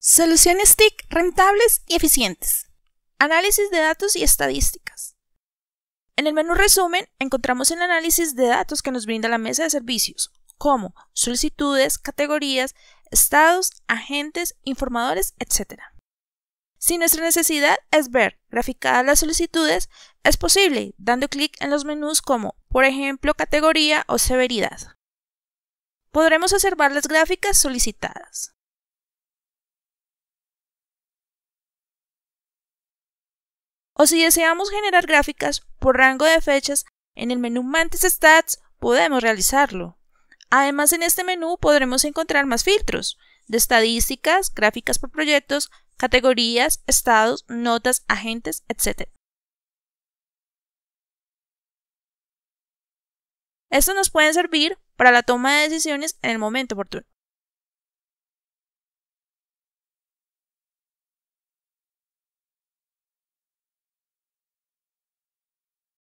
soluciones TIC rentables y eficientes. Análisis de datos y estadísticas. En el menú resumen encontramos el análisis de datos que nos brinda la mesa de servicios, como solicitudes, categorías, estados, agentes, informadores, etc. Si nuestra necesidad es ver graficadas las solicitudes, es posible dando clic en los menús como, por ejemplo, categoría o severidad. Podremos observar las gráficas solicitadas. o si deseamos generar gráficas por rango de fechas, en el menú Mantis Stats podemos realizarlo. Además, en este menú podremos encontrar más filtros de estadísticas, gráficas por proyectos, categorías, estados, notas, agentes, etc. Estos nos pueden servir para la toma de decisiones en el momento oportuno.